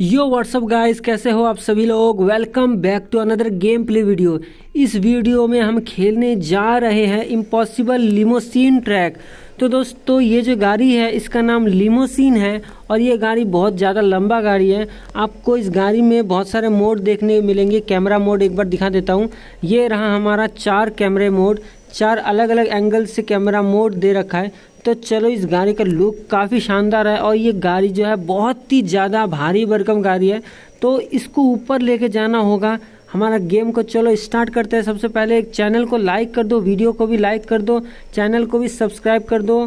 यो WhatsApp guys कैसे हो आप सभी लोग welcome back to another game play video इस वीडियो में हम खेलने जा रहे हैं इम्पॉसिबल लिमोसिन ट्रैक तो दोस्तों ये जो गाड़ी है इसका नाम लिमोसिन है और ये गाड़ी बहुत ज़्यादा लंबा गाड़ी है आपको इस गाड़ी में बहुत सारे मोड देखने मिलेंगे कैमरा मोड एक बार दिखा देता हूँ ये रहा हमारा चार कैमरे मोड चार अलग अलग एंगल से कैमरा मोड दे रखा है तो चलो इस गाड़ी का लुक काफ़ी शानदार है और ये गाड़ी जो है बहुत ही ज़्यादा भारी भरकम गाड़ी है तो इसको ऊपर लेके जाना होगा हमारा गेम को चलो स्टार्ट करते हैं सबसे पहले एक चैनल को लाइक कर दो वीडियो को भी लाइक कर दो चैनल को भी सब्सक्राइब कर दो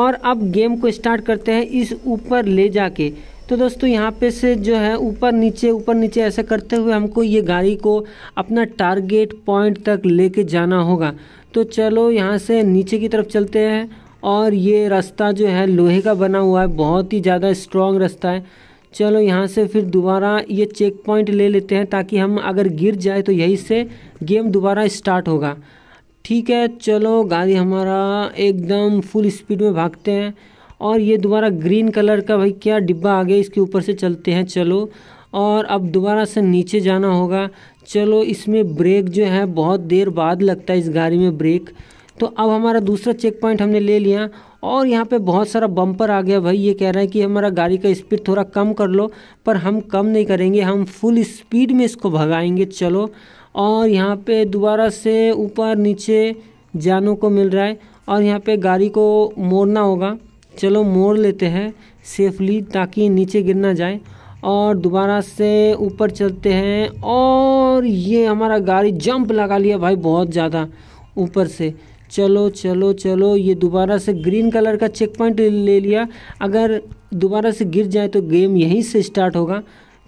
और अब गेम को स्टार्ट करते हैं इस ऊपर ले जाके तो दोस्तों यहाँ पे से जो है ऊपर नीचे ऊपर नीचे ऐसा करते हुए हमको ये गाड़ी को अपना टारगेट पॉइंट तक लेके जाना होगा तो चलो यहाँ से नीचे की तरफ चलते हैं और ये रास्ता जो है लोहे का बना हुआ है बहुत ही ज़्यादा स्ट्रॉन्ग रास्ता है चलो यहाँ से फिर दोबारा ये चेक पॉइंट ले लेते हैं ताकि हम अगर गिर जाए तो यहीं से गेम दोबारा स्टार्ट होगा ठीक है चलो गाड़ी हमारा एकदम फुल स्पीड में भागते हैं और ये दोबारा ग्रीन कलर का भाई क्या डिब्बा आ गया इसके ऊपर से चलते हैं चलो और अब दोबारा से नीचे जाना होगा चलो इसमें ब्रेक जो है बहुत देर बाद लगता है इस गाड़ी में ब्रेक तो अब हमारा दूसरा चेक पॉइंट हमने ले लिया और यहाँ पे बहुत सारा बम्पर आ गया भाई ये कह रहा है कि हमारा गाड़ी का स्पीड थोड़ा कम कर लो पर हम कम नहीं करेंगे हम फुल स्पीड में इसको भगाएंगे चलो और यहाँ पे दोबारा से ऊपर नीचे जानों को मिल रहा है और यहाँ पे गाड़ी को मोड़ना होगा चलो मोड़ लेते हैं सेफली ताकि नीचे गिर ना जाए और दोबारा से ऊपर चलते हैं और ये हमारा गाड़ी जंप लगा लिया भाई बहुत ज़्यादा ऊपर से चलो चलो चलो ये दोबारा से ग्रीन कलर का चेक पॉइंट ले लिया अगर दोबारा से गिर जाए तो गेम यहीं से स्टार्ट होगा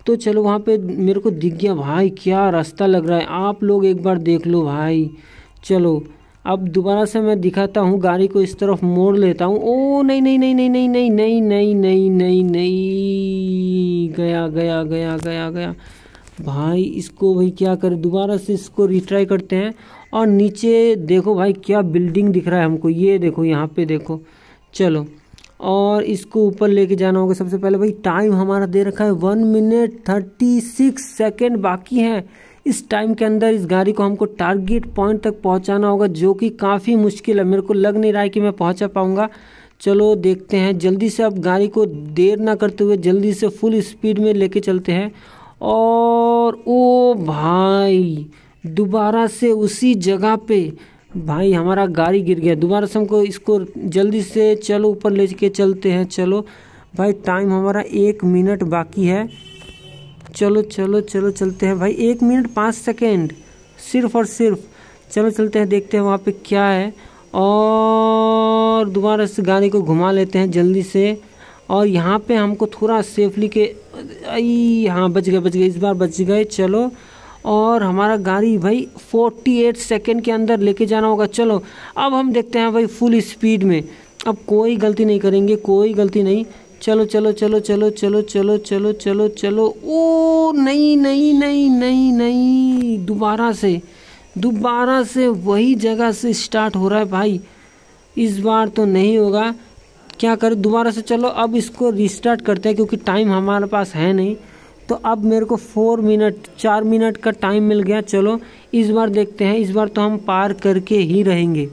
तो चलो वहाँ पे मेरे को दिख गया भाई क्या रास्ता लग रहा है आप लोग एक बार देख लो भाई चलो अब दोबारा से मैं दिखाता हूँ गाड़ी को इस तरफ मोड़ लेता हूँ ओ नहीं नहीं नहीं नहीं नहीं नहीं नहीं नहीं नहीं नहीं नहीं गया गया गया गया गया भाई इसको भाई क्या करें दोबारा से इसको रिट्राई करते हैं और नीचे देखो भाई क्या बिल्डिंग दिख रहा है हमको ये देखो यहाँ पे देखो चलो और इसको ऊपर लेके जाना होगा सबसे पहले भाई टाइम हमारा दे रखा है one minute thirty six second बाकी हैं इस टाइम के अंदर इस गाड़ी को हमको टारगेट पॉइंट तक पहुँचाना होगा जो कि काफ़ी मुश्किल है मेरे को लग नहीं रहा है कि मैं पहुँचा पाऊँगा चलो देखते हैं जल्दी से अब गाड़ी को देर ना करते हुए जल्दी से फुल स्पीड में लेके चलते हैं और ओ भाई दोबारा से उसी जगह पे भाई हमारा गाड़ी गिर गया दोबारा से हमको इसको जल्दी से चलो ऊपर ले के चलते हैं चलो भाई टाइम हमारा एक मिनट बाकी है चलो चलो चलो चलते हैं भाई एक मिनट पाँच सेकेंड सिर्फ और सिर्फ चलो चलते हैं देखते हैं वहाँ पे क्या है और दोबारा से गाड़ी को घुमा लेते हैं जल्दी से और यहाँ पे हमको थोड़ा सेफली के आई हाँ बच गए बच गए इस बार बच गए चलो और हमारा गाड़ी भाई 48 सेकंड के अंदर लेके जाना होगा चलो अब हम देखते हैं भाई फुल स्पीड में अब कोई गलती नहीं करेंगे कोई गलती नहीं चलो चलो चलो चलो चलो चलो चलो चलो चलो ओ नहीं नहीं नहीं नहीं नहीं दोबारा से दोबारा से वही जगह से स्टार्ट हो रहा है भाई इस बार तो नहीं होगा क्या करें दोबारा से चलो अब इसको रिस्टार्ट करते हैं क्योंकि टाइम हमारे पास है नहीं तो अब मेरे को फोर मिनट चार मिनट का टाइम मिल गया चलो इस बार देखते हैं इस बार तो हम पार करके ही रहेंगे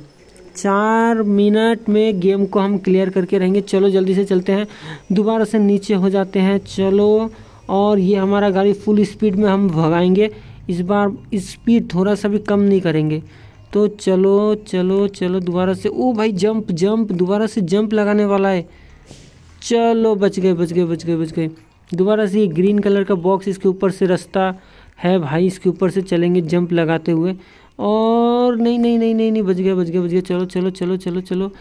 चार मिनट में गेम को हम क्लियर करके रहेंगे चलो जल्दी से चलते हैं दोबारा से नीचे हो जाते हैं चलो और ये हमारा गाड़ी फुल स्पीड में हम भगाएंगे इस बार स्पीड थोड़ा सा भी कम नहीं करेंगे तो चलो चलो चलो दोबारा से ओ भाई जंप जंप दोबारा से जंप लगाने वाला है चलो बच गए बच गए बच गए बच गए दोबारा से ये ग्रीन कलर का बॉक्स इसके ऊपर से रास्ता है भाई इसके ऊपर से चलेंगे जंप लगाते हुए और नहीं नहीं नहीं नहीं नहीं बच गया बच गया बच गया चलो चलो चलो चलो चलो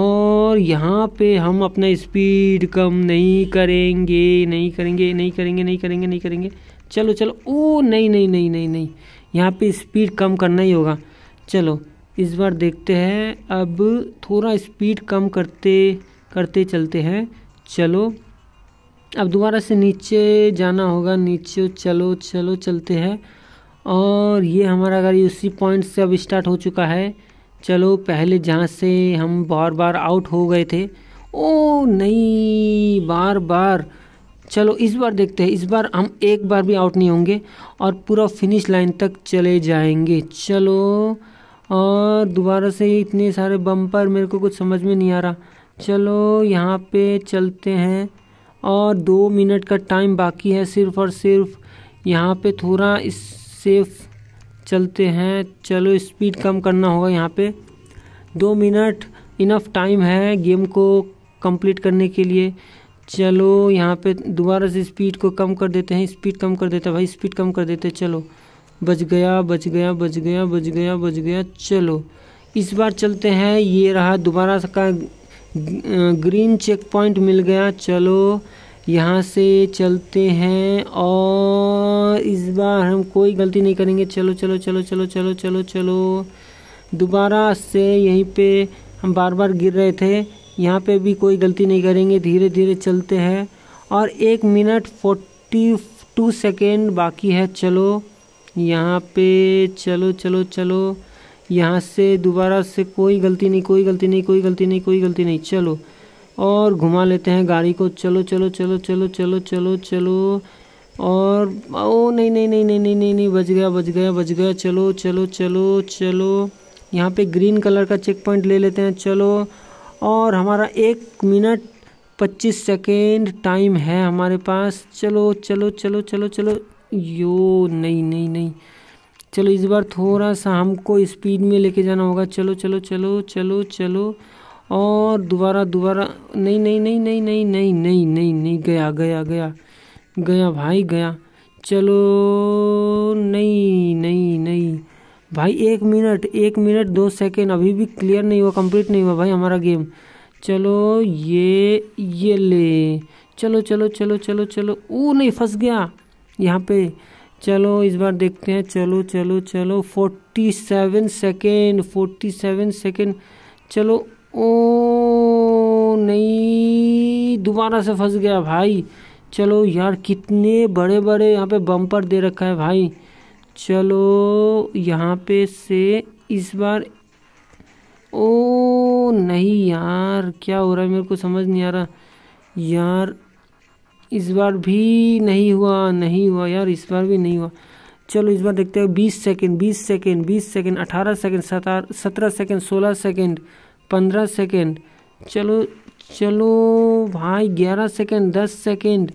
और यहाँ पे हम अपना स्पीड कम नहीं करेंगे नहीं करेंगे नहीं करेंगे नहीं करेंगे नहीं करेंगे चलो चलो ओ नहीं नहीं नहीं नहीं नहीं यहाँ पे स्पीड कम करना ही होगा चलो इस बार देखते हैं अब थोड़ा स्पीड कम करते करते चलते हैं चलो अब दोबारा से नीचे जाना होगा नीचे चलो चलो चलते हैं और ये हमारा अगर उसी पॉइंट से अब स्टार्ट हो चुका है चलो पहले जहाँ से हम बार बार आउट हो गए थे ओ नहीं बार बार चलो इस बार देखते हैं इस बार हम एक बार भी आउट नहीं होंगे और पूरा फिनिश लाइन तक चले जाएंगे चलो और दोबारा से इतने सारे बम्पर मेरे को कुछ समझ में नहीं आ रहा चलो यहाँ पे चलते हैं और दो मिनट का टाइम बाकी है सिर्फ और सिर्फ यहाँ पे थोड़ा इस सेफ चलते हैं चलो स्पीड कम करना होगा यहाँ पे दो मिनट इनफ टाइम है गेम को कंप्लीट करने के लिए चलो यहाँ पे दोबारा से स्पीड को कम कर देते हैं स्पीड कम कर देते हैं भाई स्पीड कम कर देते हैं चलो बच गया बच गया बच गया बच गया बच गया चलो इस बार चलते हैं ये रहा दोबारा का ग्रीन चेक पॉइंट मिल गया चलो यहाँ से चलते हैं और इस बार हम कोई गलती नहीं करेंगे चलो चलो चलो चलो चलो चलो चलो दोबारा से यहीं पे हम बार बार गिर रहे थे यहाँ पे भी कोई गलती नहीं करेंगे धीरे धीरे चलते हैं और एक मिनट फोर्टी टू सेकेंड बाकी है चलो यहाँ पे चलो चलो चलो यहाँ से दोबारा से कोई गलती नहीं कोई गलती नहीं कोई गलती नहीं कोई गलती नहीं चलो और घुमा लेते हैं गाड़ी को चलो चलो चलो चलो चलो चलो चलो और ओ नहीं नहीं नहीं नहीं नहीं नहीं नहीं गया बज गया बज गया चलो चलो चलो चलो यहाँ पे ग्रीन कलर का चेक पॉइंट ले लेते हैं चलो और हमारा एक मिनट पच्चीस सेकेंड टाइम है हमारे पास चलो चलो चलो चलो चलो यो नहीं नहीं नहीं चलो इस बार थोड़ा सा हमको स्पीड में लेके जाना होगा चलो चलो चलो चलो चलो और दोबारा दोबारा नहीं नहीं नहीं नहीं नहीं नहीं नहीं नहीं नहीं गया गया गया गया भाई गया चलो नहीं नहीं नहीं भाई एक मिनट एक मिनट दो सेकेंड अभी भी क्लियर नहीं हुआ कंप्लीट नहीं हुआ भाई हमारा गेम चलो ये ये ले चलो चलो चलो चलो चलो ओ नहीं फंस गया यहाँ पे चलो इस बार देखते हैं चलो चलो चलो forty seven second forty seven second चलो ओ नहीं दोबारा से फंस गया भाई चलो यार कितने बड़े बड़े यहाँ पे बम्पर दे रखा है भाई चलो यहाँ पे से इस बार ओ नहीं यार क्या हो रहा है मेरे को समझ नहीं आ रहा यार इस बार भी नहीं हुआ नहीं हुआ यार इस बार भी नहीं हुआ चलो इस बार देखते हैं बीस सेकेंड बीस सेकेंड बीस सेकेंड अठारह सेकेंड सतार सत्रह सेकेंड सोलह सेकेंड पंद्रह सेकेंड चलो चलो भाई ग्यारह सेकेंड दस सेकेंड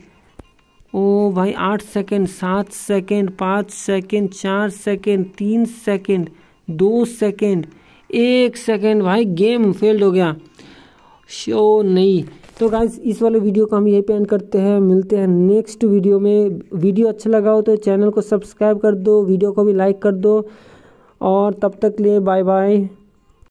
ओ भाई आठ सेकेंड सात सेकेंड पाँच सेकेंड चार सेकेंड तीन सेकेंड दो सेकेंड एक सेकेंड भाई गेम फेल्ड हो गया शो नहीं तो गाइज इस वाले वीडियो को हम यहीं पे एंड करते हैं मिलते हैं नेक्स्ट वीडियो में वीडियो अच्छा लगा हो तो चैनल को सब्सक्राइब कर दो वीडियो को भी लाइक कर दो और तब तक लिए बाय बाय